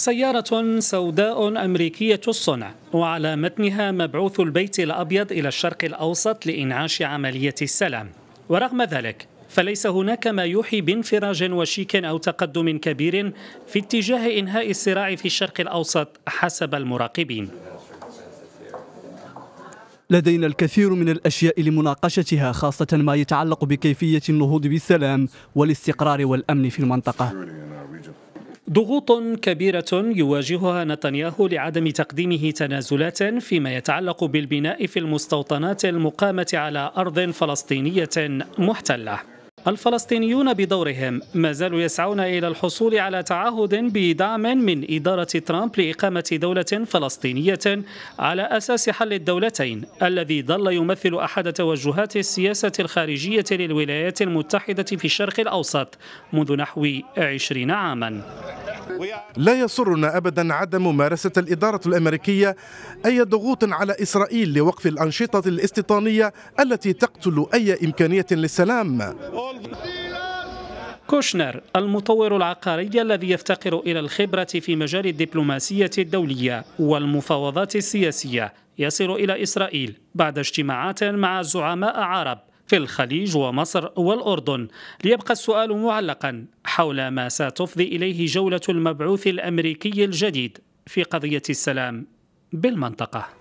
سيارة سوداء أمريكية الصنع وعلى متنها مبعوث البيت الأبيض إلى الشرق الأوسط لإنعاش عملية السلام ورغم ذلك فليس هناك ما يوحي بانفراج وشيك أو تقدم كبير في اتجاه إنهاء الصراع في الشرق الأوسط حسب المراقبين لدينا الكثير من الأشياء لمناقشتها خاصة ما يتعلق بكيفية النهوض بالسلام والاستقرار والأمن في المنطقة ضغوط كبيرة يواجهها نتنياهو لعدم تقديمه تنازلات فيما يتعلق بالبناء في المستوطنات المقامة على أرض فلسطينية محتلة الفلسطينيون بدورهم ما زالوا يسعون إلى الحصول على تعهد بدعم من إدارة ترامب لإقامة دولة فلسطينية على أساس حل الدولتين الذي ظل يمثل أحد توجهات السياسة الخارجية للولايات المتحدة في الشرق الأوسط منذ نحو عشرين عاما لا يسرنا أبدا عدم ممارسة الإدارة الأمريكية أي ضغوط على إسرائيل لوقف الأنشطة الاستيطانية التي تقتل أي إمكانية للسلام كوشنر المطور العقاري الذي يفتقر إلى الخبرة في مجال الدبلوماسية الدولية والمفاوضات السياسية يصل إلى إسرائيل بعد اجتماعات مع زعماء عرب في الخليج ومصر والأردن ليبقى السؤال معلقا حول ما ستفضي إليه جولة المبعوث الأمريكي الجديد في قضية السلام بالمنطقة